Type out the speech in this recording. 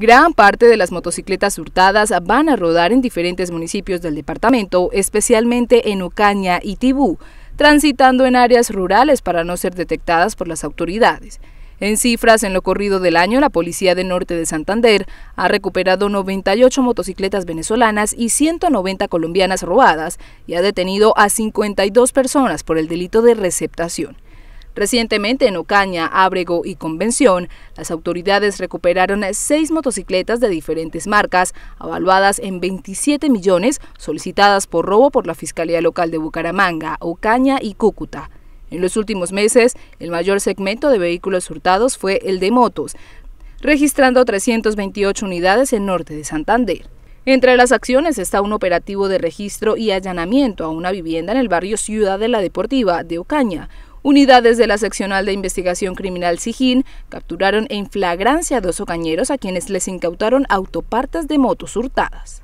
Gran parte de las motocicletas hurtadas van a rodar en diferentes municipios del departamento, especialmente en Ucaña y Tibú, transitando en áreas rurales para no ser detectadas por las autoridades. En cifras, en lo corrido del año, la Policía de Norte de Santander ha recuperado 98 motocicletas venezolanas y 190 colombianas robadas y ha detenido a 52 personas por el delito de receptación. Recientemente en Ocaña, Ábrego y Convención, las autoridades recuperaron seis motocicletas de diferentes marcas, avaluadas en 27 millones, solicitadas por robo por la Fiscalía Local de Bucaramanga, Ocaña y Cúcuta. En los últimos meses, el mayor segmento de vehículos hurtados fue el de motos, registrando 328 unidades en norte de Santander. Entre las acciones está un operativo de registro y allanamiento a una vivienda en el barrio Ciudad de la Deportiva de Ocaña, Unidades de la Seccional de Investigación Criminal Sijín capturaron en flagrancia a dos ocañeros a quienes les incautaron autopartas de motos hurtadas.